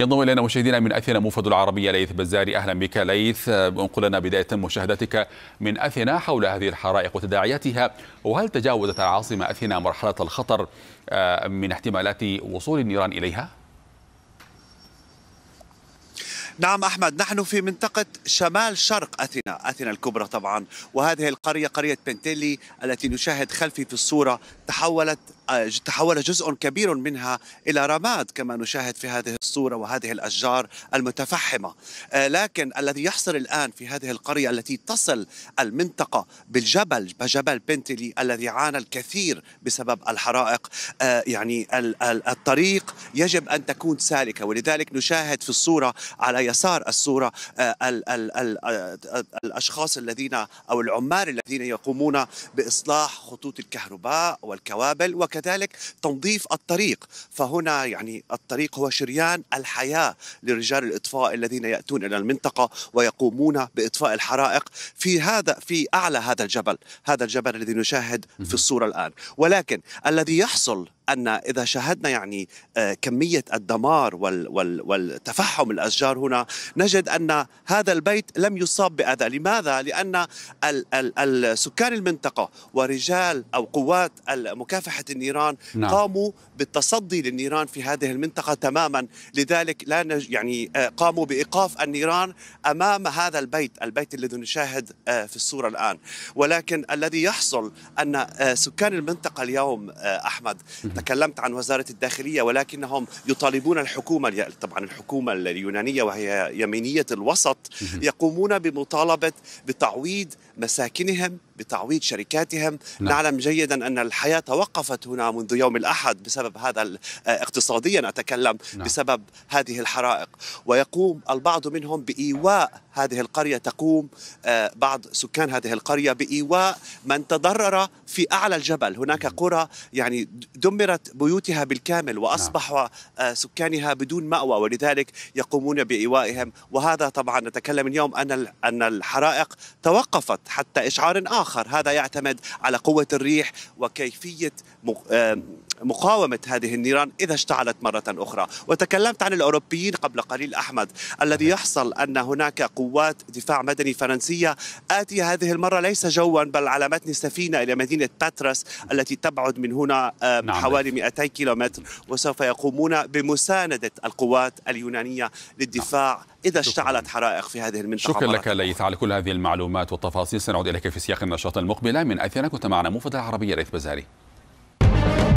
ينضم الينا مشاهدينا من اثينا موفد العربيه ليث بزاري اهلا بك ليث انقل لنا بدايه مشاهدتك من اثينا حول هذه الحرائق وتداعياتها وهل تجاوزت العاصمه اثينا مرحله الخطر آه، من احتمالات وصول النيران اليها؟ نعم احمد نحن في منطقه شمال شرق اثينا، اثينا الكبرى طبعا، وهذه القريه قريه بنتيلي التي نشاهد خلفي في الصوره تحولت تحول جزء كبير منها إلى رماد كما نشاهد في هذه الصورة وهذه الأشجار المتفحمة آه، لكن الذي يحصل الآن في هذه القرية التي تصل المنطقة بالجبل جبل بنتلي الذي عانى الكثير بسبب الحرائق آه، يعني الطريق يجب أن تكون سالكة ولذلك نشاهد في الصورة على يسار الصورة آه، الأشخاص الذين أو العمال الذين يقومون بإصلاح خطوط الكهرباء والكوابل وكذلك كذلك تنظيف الطريق فهنا يعني الطريق هو شريان الحياة لرجال الإطفاء الذين يأتون إلى المنطقة ويقومون بإطفاء الحرائق في هذا في أعلى هذا الجبل هذا الجبل الذي نشاهد في الصورة الآن ولكن الذي يحصل أن إذا شاهدنا يعني آه، كمية الدمار والتفحم الأشجار هنا نجد أن هذا البيت لم يصاب بأذى لماذا؟ لأن سكان المنطقة ورجال أو قوات مكافحة النيران نعم. قاموا بالتصدي للنيران في هذه المنطقة تماما لذلك لا نج يعني آه، قاموا بإيقاف النيران أمام هذا البيت البيت الذي نشاهد آه، في الصورة الآن ولكن الذي يحصل أن سكان المنطقة اليوم أحمد تكلمت عن وزارة الداخلية ولكنهم يطالبون الحكومة طبعا الحكومة اليونانية وهي يمينية الوسط يقومون بمطالبة بتعويض مساكنهم بتعويض شركاتهم نعم. نعلم جيدا أن الحياة توقفت هنا منذ يوم الأحد بسبب هذا آه، اقتصاديا أتكلم نعم. بسبب هذه الحرائق ويقوم البعض منهم بإيواء هذه القرية تقوم آه، بعض سكان هذه القرية بإيواء من تضرر في أعلى الجبل هناك نعم. قرى يعني دمرت بيوتها بالكامل نعم. وأصبح نعم. سكانها بدون مأوى ولذلك يقومون بإيوائهم وهذا طبعا نتكلم اليوم أن أن الحرائق توقفت حتى إشعار آخر آخر هذا يعتمد على قوة الريح وكيفية مقاومة هذه النيران إذا اشتعلت مرة أخرى وتكلمت عن الأوروبيين قبل قليل أحمد الذي يحصل أن هناك قوات دفاع مدني فرنسية آتية هذه المرة ليس جوا بل على متن سفينة إلى مدينة باترس نعم. التي تبعد من هنا نعم. حوالي 200 كيلومتر وسوف يقومون بمساندة القوات اليونانية للدفاع إذا اشتعلت حرائق في هذه المنطقة شكرا لك ليث على كل هذه المعلومات والتفاصيل سنعود إليك في سياق النشاط المقبلة من أثينا كنت معنا موفد العربية ريث بزاري